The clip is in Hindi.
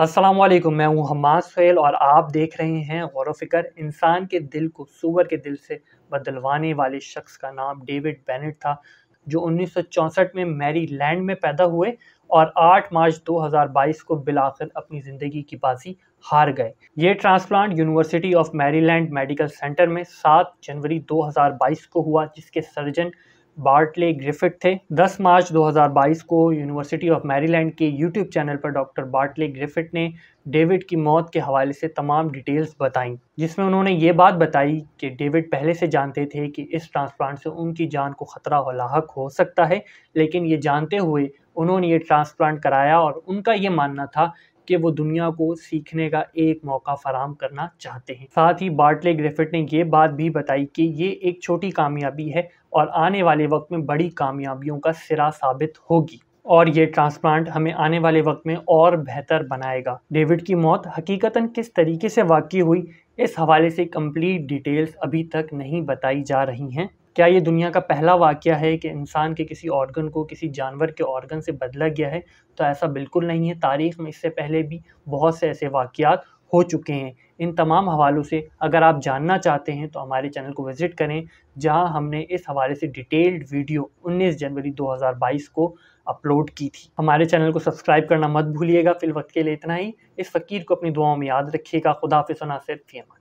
असलम मैं हूं हमाद सोहेल और आप देख रहे हैं गौर फिकर इंसान के दिल को सूवर के दिल से बदलवाने वाले शख्स का नाम डेविड बेनेट था जो 1964 में मैरीलैंड में पैदा हुए और 8 मार्च 2022 को बिलाखिर अपनी ज़िंदगी की बाजी हार गए ये transplant University of Maryland medical center में 7 जनवरी 2022 को हुआ जिसके सर्जन बार्टले ग्रिफिट थे 10 मार्च 2022 को यूनिवर्सिटी ऑफ मैरीलैंड के यूट्यूब चैनल पर डॉक्टर बार्टले ग्रिफिट ने डेविड की मौत के हवाले से तमाम डिटेल्स बताई जिसमें उन्होंने ये बात बताई कि डेविड पहले से जानते थे कि इस ट्रांसप्लांट से उनकी जान को ख़तरा लाक हो सकता है लेकिन ये जानते हुए उन्होंने ये ट्रांसप्लांट कराया और उनका ये मानना था कि वो दुनिया को सीखने का एक मौका फराम करना चाहते हैं साथ ही बार्टले ग्रेफिट ने ये बात भी बताई कि ये एक छोटी कामयाबी है और आने वाले वक्त में बड़ी कामयाबियों का सिरा साबित होगी और ये ट्रांसप्लांट हमें आने वाले वक्त में और बेहतर बनाएगा डेविड की मौत हकीकता किस तरीके से वाकई हुई इस हवाले से कंप्लीट डिटेल्स अभी तक नहीं बताई जा रही हैं क्या ये दुनिया का पहला वाक्य है कि इंसान के किसी ऑर्गन को किसी जानवर के ऑर्गन से बदला गया है तो ऐसा बिल्कुल नहीं है तारीख़ में इससे पहले भी बहुत से ऐसे वाक़ात हो चुके हैं इन तमाम हवालों से अगर आप जानना चाहते हैं तो हमारे चैनल को विज़िट करें जहां हमने इस हवाले से डिटेल्ड वीडियो 19 जनवरी 2022 को अपलोड की थी हमारे चैनल को सब्सक्राइब करना मत भूलिएगा फिल वक्त के लिए इतना ही इस फ़कीर को अपनी दुआओं में याद रखिएगा खुदाफिस नासिर फीमा